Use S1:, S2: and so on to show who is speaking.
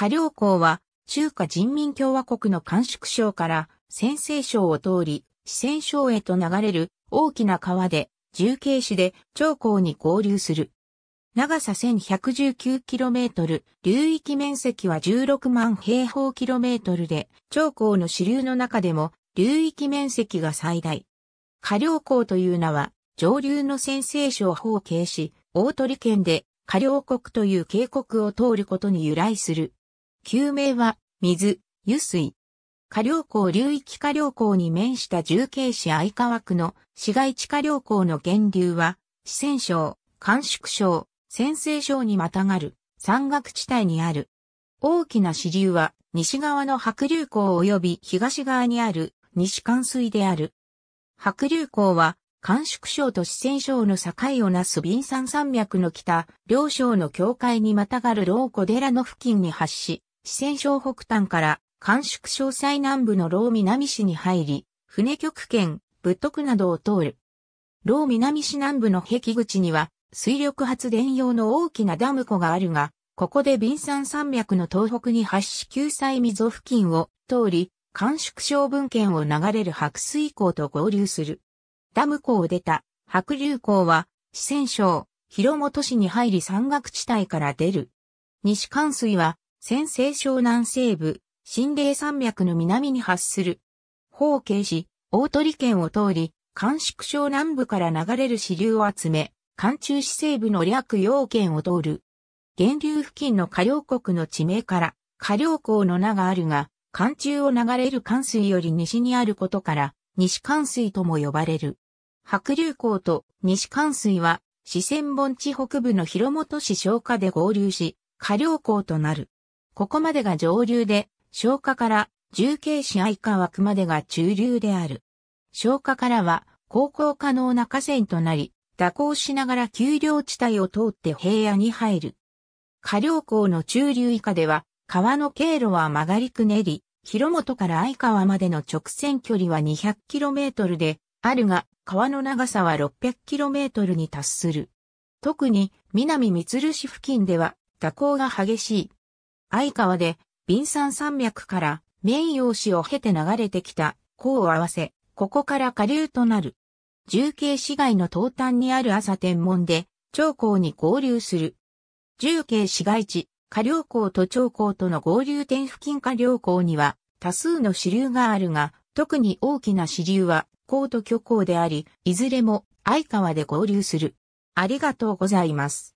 S1: 下領校は、中華人民共和国の甘粛省から先西省を通り、四川省へと流れる大きな川で、重慶市で長江に合流する。長さ 1119km、流域面積は16万平方キロメートルで、長江の支流の中でも流域面積が最大。下領江という名は、上流の先西省方形し、大鳥県で下領国という渓谷を通ることに由来する。旧名は、水、油水。下良港流域下良港に面した重慶市相川区の市街地下良港の源流は、四川省、甘粛省、先西省にまたがる山岳地帯にある。大きな支流は西側の白流港及び東側にある西関水である。白流港は甘粛省と四川省の境をなすビ山山脈の北、両省の境界にまたがる老湖寺の付近に発し、四川省北端から甘粛省西南部の老南市に入り、船局県、仏徳などを通る。老南市南部の壁口には、水力発電用の大きなダム湖があるが、ここで貧山山脈の東北に発し救済溝付近を通り、甘粛省文県を流れる白水港と合流する。ダム湖を出た白流港は、四川省、広本市に入り山岳地帯から出る。西関水は、先西省南西部、新霊山脈の南に発する。方形市、大鳥県を通り、関宿省南部から流れる支流を集め、関中市西部の略陽県を通る。源流付近の下陵国の地名から、下陵港の名があるが、関中を流れる関水より西にあることから、西関水とも呼ばれる。白竜港と西関水は、四川盆地北部の広本市消化で合流し、下陵港となる。ここまでが上流で、消化から重慶市愛川区までが中流である。消化からは、航行可能な河川となり、蛇行しながら丘陵地帯を通って平野に入る。下流港の中流以下では、川の経路は曲がりくねり、広本から愛川までの直線距離は 200km で、あるが、川の長さは 600km に達する。特に、南三鶴市付近では、蛇行が激しい。相川で、ビン山山脈から名陽市を経て流れてきた項を合わせ、ここから下流となる。重慶市街の東端にある朝天門で、長江に合流する。重慶市街地、下流港と長江との合流点付近下流港には多数の支流があるが、特に大きな支流は、港と巨港であり、いずれも相川で合流する。ありがとうございます。